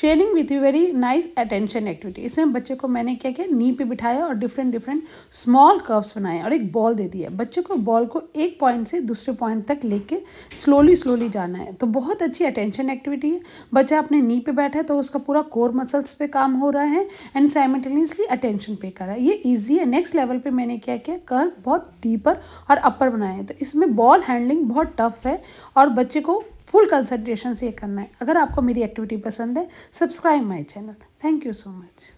sharing with you very nice attention activity इसमें बच्चे को मैंने क्या किया नी पे बिठाया और डिफरेंट डिफरेंट स्मॉल कर्व्स बनाए और एक बॉल दे दिया बच्चे को बॉल को एक पॉइंट से दूसरे पॉइंट तक लेके स्लोली स्लोली जाना है तो बहुत अच्छी अटेंशन एक्टिविटी है बच्चा अपने नी पे बैठा है तो उसका पूरा कोर मसल्स पे काम हो रहा है एंड साइमल्टेनियसली अटेंशन पे कर रहा है ये ईजी है नेक्स्ट लेवल पर मैंने क्या किया कर्व बहुत डीपर और अपर बनाए हैं तो इसमें बॉल हैंडलिंग बहुत टफ है और बच्चे को फुल कंसंट्रेशन से करना है अगर आपको मेरी एक्टिविटी पसंद है subscribe my channel thank you so much